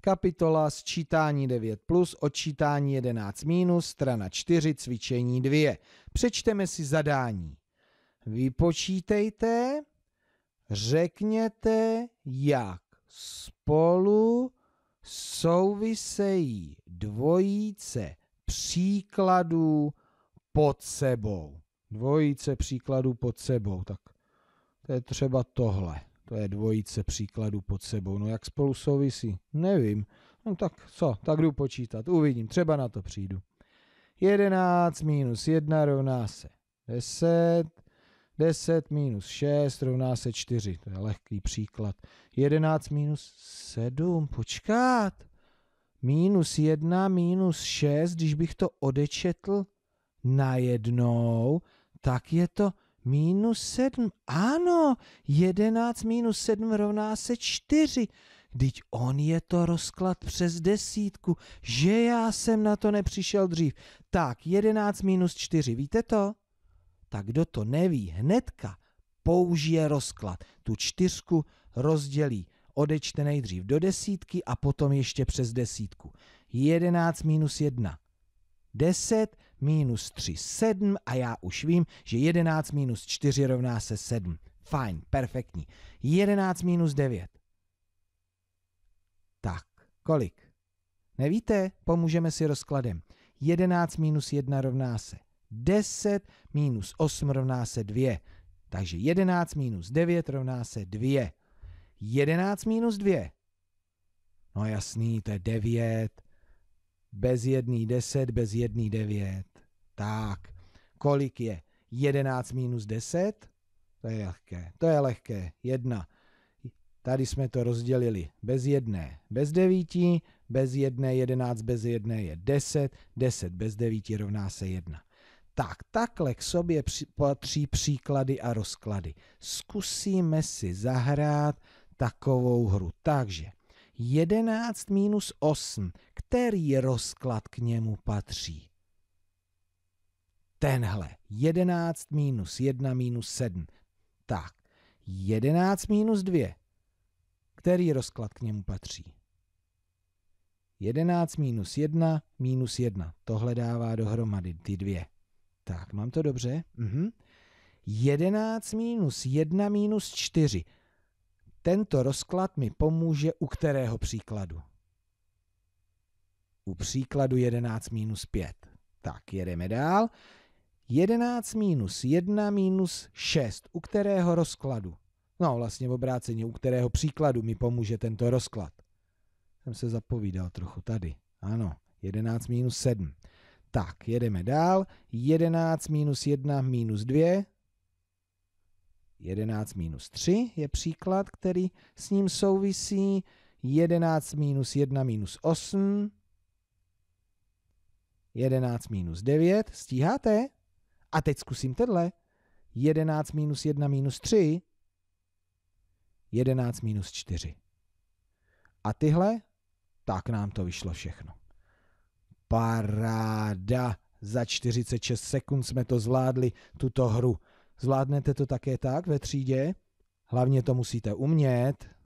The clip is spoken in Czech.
kapitola sčítání 9 plus, odčítání 11 minus, strana 4, cvičení 2. Přečteme si zadání. Vypočítejte, řekněte, jak spolu souvisejí dvojice příkladů pod sebou. Dvojice příkladů pod sebou, tak to je třeba tohle. To je dvojice příkladů pod sebou. No jak spolu souvisí? Nevím. No tak co, tak jdu počítat. Uvidím, třeba na to přijdu. 11 minus 1 rovná se 10. 10 minus 6 rovná se 4. To je lehký příklad. 11 minus 7. Počkat. Minus 1 minus 6, když bych to odečetl najednou, tak je to Minus 7, ano, 11 minus 7 rovná se 4. Teď on je to rozklad přes desítku, že já jsem na to nepřišel dřív. Tak, 11 minus 4, víte to? Tak kdo to neví hnedka, použije rozklad. Tu čtyřku rozdělí, odečte nejdřív do desítky a potom ještě přes desítku. 11 minus 1, 10, minus 3, 7 a já už vím, že 11 minus 4 rovná se 7. Fajn, perfektní. 11 minus 9. Tak, kolik? Nevíte? Pomůžeme si rozkladem. 11 minus 1 rovná se 10, minus 8 rovná se 2. Takže 11 minus 9 rovná se 2. 11 minus 2. No jasný, to je 9. Bez 1 10, bez 1 9. Tak, kolik je? 11 minus 10? To je lehké, to je lehké, 1. Tady jsme to rozdělili bez jedné, bez devíti, bez jedné, 11 bez jedné je 10, 10 bez devíti rovná se 1. Tak, takhle k sobě patří příklady a rozklady. Zkusíme si zahrát takovou hru. Takže 11 minus 8, který rozklad k němu patří? tenhle. 11 minus 1 minus 7. Tak, 11 minus 2. Který rozklad k němu patří? 11 minus 1 minus 1. Tohle dává dohromady ty dvě. Tak, mám to dobře? Mhm. 11 minus 1 minus 4. Tento rozklad mi pomůže u kterého příkladu? U příkladu 11 minus 5. Tak, jedeme dál. 11 minus 1 minus 6, u kterého rozkladu? No vlastně v obráceně, u kterého příkladu mi pomůže tento rozklad? Jsem se zapovídal trochu tady. Ano, 11 minus 7. Tak, jedeme dál. 11 minus 1 minus 2. 11 minus 3 je příklad, který s ním souvisí. 11 minus 1 minus 8. 11 minus 9. Stíháte? A teď zkusím tenhle. 11 minus 1 minus 3. 11 minus 4. A tyhle, tak nám to vyšlo všechno. Paráda! Za 46 sekund jsme to zvládli, tuto hru. Zvládnete to také tak ve třídě? Hlavně to musíte umět.